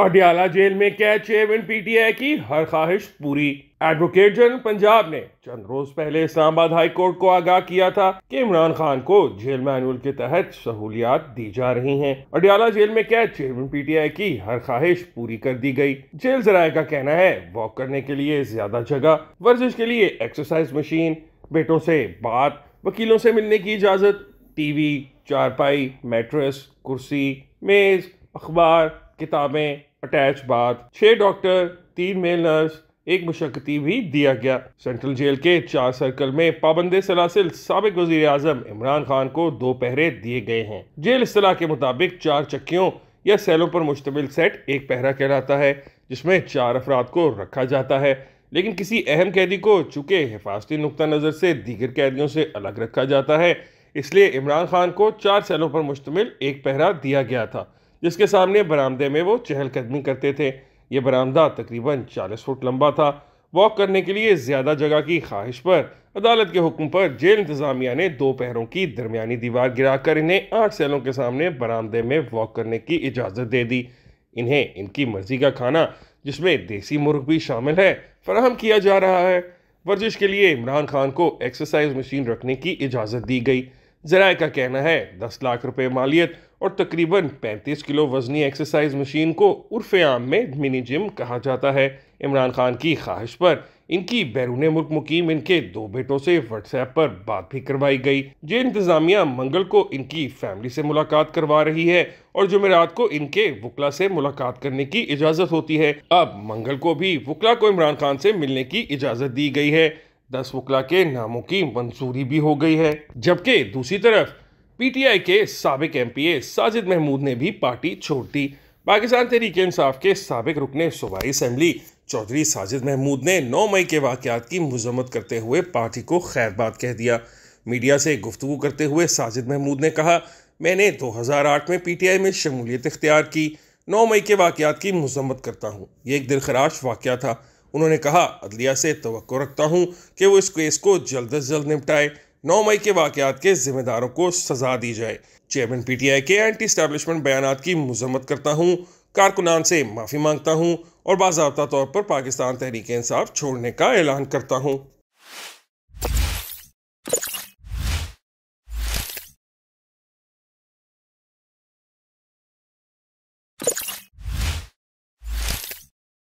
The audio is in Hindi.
अडियाला जेल में कैद चेयरमैन पीटीआई की हर ख्वाहिश पूरी एडवोकेट जनरल पंजाब ने चंद रोज पहले इस्लामाबाद हाई कोर्ट को आगाह किया था कि इमरान खान को जेल मैनुअल के तहत सहूलियात दी जा रही हैं। अडियाला जेल में कैद चेयरमैन पीटीआई की हर ख्वाहिश पूरी कर दी गई। जेल जराये का कहना है वॉक करने के लिए ज्यादा जगह वर्जिश के लिए एक्सरसाइज मशीन बेटों से बात वकीलों से मिलने की इजाजत टीवी चारपाई मेट्रस कुर्सी मेज अखबार किताबें अटैच बाथ छह डॉक्टर तीन मेल नर्स एक मुशक्ति भी दिया गया सेंट्रल जेल के चार सर्कल में पाबंद सलासिल सबक वजीर अजम इमरान खान को दो पहरे दिए गए हैं जेल असलाह के मुताबिक चार चक्कियों या सेलों पर मुश्तमिल सेट एक पहरा कहलाता है जिसमें चार अफराद को रखा जाता है लेकिन किसी अहम कैदी को चूँकि हिफाजती नुक़ नज़र से दीगर कैदियों से अलग रखा जाता है इसलिए इमरान खान को चार सेलों पर मुश्तमिल एक पहरा दिया गया था जिसके सामने बरामदे में वो चहलकदमी करते थे ये बरामदा तकरीबन चालीस फुट लंबा था वॉक करने के लिए ज़्यादा जगह की ख्वाहिश पर अदालत के हुक्म पर जेल इंतज़ामिया ने दो पहरों की दरमियानी दीवार गिराकर इन्हें आठ सैलों के सामने बरामदे में वॉक करने की इजाज़त दे दी इन्हें इनकी मर्ज़ी का खाना जिसमें देसी मुर्ग भी शामिल है फराहम किया जा रहा है वर्जिश के लिए इमरान खान को एक्सरसाइज मशीन रखने की इजाज़त दी गई जराए का कहना है दस लाख रुपए मालियत और तकरीबन 35 किलो वजनी एक्सरसाइज मशीन को उर्फ आम में मिनी जिम कहा जाता है इमरान खान की ख्वाहिश पर इनकी बैरून मुल्क मुकीम इनके दो बेटों से व्हाट्सएप पर बात भी करवाई गई जो इंतज़ामिया मंगल को इनकी फैमिली से मुलाकात करवा रही है और जुमेरात को इनके वकला से मुलाकात करने की इजाज़त होती है अब मंगल को भी वकला को इमरान खान से मिलने की इजाज़त दी गई है दस वकला के नामों की मंजूरी भी हो गई है जबकि दूसरी तरफ पीटीआई के सबक एम साजिद महमूद ने भी पार्टी छोड़ दी पाकिस्तान तहरीक इंसाफ के सबक रुकन सूबाई असम्बली चौधरी साजिद महमूद ने 9 मई के वाक़ात की मजम्मत करते हुए पार्टी को खैरबाद कह दिया मीडिया से गुफ्तु करते हुए साजिद महमूद ने कहा मैंने 2008 में पीटीआई में शमूलियत इख्तियार की 9 मई के वाकत की मजम्मत करता हूँ ये एक दिलखराश वाक़ था उन्होंने कहा अदलिया से तो रखता हूँ कि वो इस केस को जल्द अज जल्द निपटाए नौ मई के वाकत के जिम्मेदारों को सजा दी जाए चेयरमैन पीटीआई के एंटी स्टैब्लिशमेंट बयान की मजम्मत करता हूँ कारकुनान से माफ़ी मांगता हूँ और बाबा तौर पर पाकिस्तान तहरीक इंसाफ छोड़ने का ऐलान करता हूँ